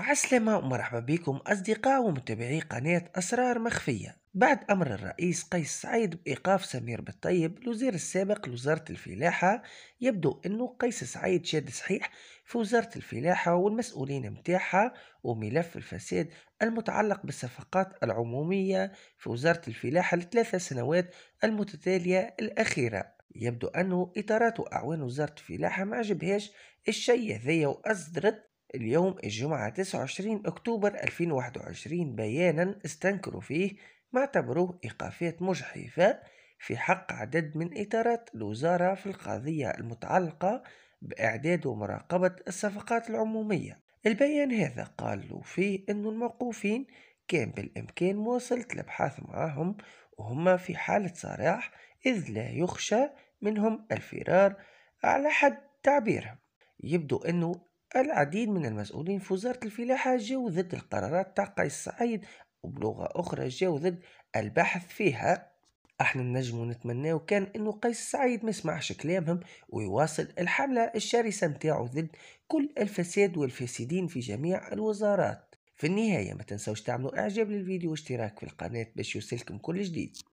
عسلامة ومرحبا بكم أصدقاء ومتابعي قناة أسرار مخفية بعد أمر الرئيس قيس سعيد بإيقاف سمير بالطيب الوزير السابق لوزارة الفلاحة يبدو أنه قيس سعيد شاد صحيح في وزارة الفلاحة والمسؤولين متاعها وملف الفساد المتعلق بالصفقات العمومية في وزارة الفلاحة لثلاثة سنوات المتتالية الأخيرة يبدو أنه إطارات وأعوان وزارة الفلاحة ما عجبهاش الشيء هذايا وأصدرت اليوم الجمعة 29 أكتوبر 2021 بيانا استنكروا فيه ما اعتبروه إيقافات مجحفة في حق عدد من إطارات الوزارة في القضية المتعلقة بإعداد ومراقبة الصفقات العمومية البيان هذا قالوا فيه أن الموقوفين كان بالإمكان مواصلة الأبحاث معهم وهم في حالة صراح إذ لا يخشى منهم الفرار على حد تعبيرهم يبدو أنه العديد من المسؤولين في وزارة الفلاحة جاو ضد القرارات تاع قيس سعيد وبلغة أخرى جاو ضد البحث فيها احنا النجم نتمناو كان انه قيس سعيد ما يسمعش كلامهم ويواصل الحملة الشرسة نتاعو ضد كل الفساد والفاسدين في جميع الوزارات في النهاية ما تنسوش تعملوا اعجاب للفيديو واشتراك في القناة باش يوصلكم كل جديد